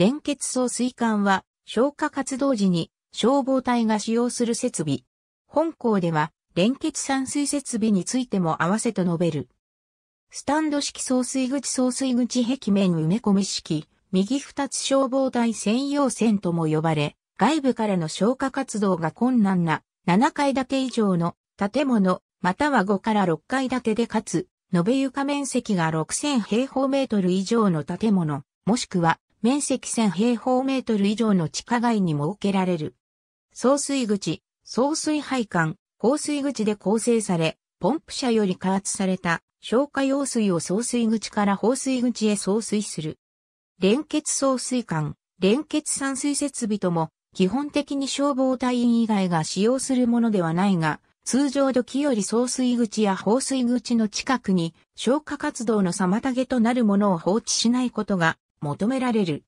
連結送水管は消火活動時に消防隊が使用する設備。本校では連結散水設備についても合わせと述べる。スタンド式送水口送水口壁面埋め込み式、右二つ消防隊専用線とも呼ばれ、外部からの消火活動が困難な7階建て以上の建物、または5から6階建てでかつ、延べ床面積が6000平方メートル以上の建物、もしくは面積1000平方メートル以上の地下街に設けられる。送水口、送水配管、放水口で構成され、ポンプ車より加圧された消火用水を送水口から放水口へ送水する。連結送水管、連結散水設備とも、基本的に消防隊員以外が使用するものではないが、通常時より送水口や放水口の近くに消火活動の妨げとなるものを放置しないことが求められる。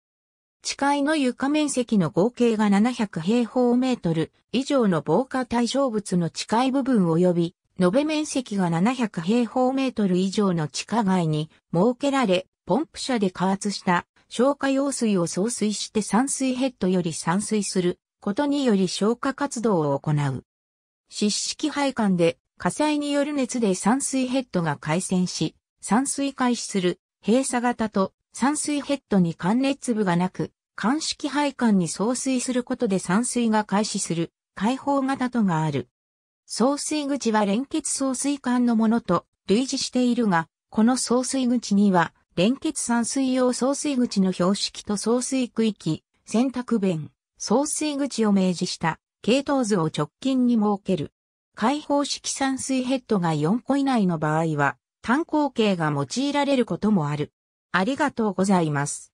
地階の床面積の合計が700平方メートル以上の防火対象物の地階部分及び、延べ面積が700平方メートル以上の地下街に設けられ、ポンプ車で加圧した消火用水を送水して散水ヘッドより散水することにより消火活動を行う。湿式配管で火災による熱で散水ヘッドが回線し、散水開始する閉鎖型と散水ヘッドに関熱部がなく、乾式配管に送水することで散水が開始する開放型とがある。送水口は連結送水管のものと類似しているが、この送水口には連結散水用送水口の標識と送水区域、洗濯弁、送水口を明示した系統図を直近に設ける。開放式散水ヘッドが4個以内の場合は、単口径が用いられることもある。ありがとうございます。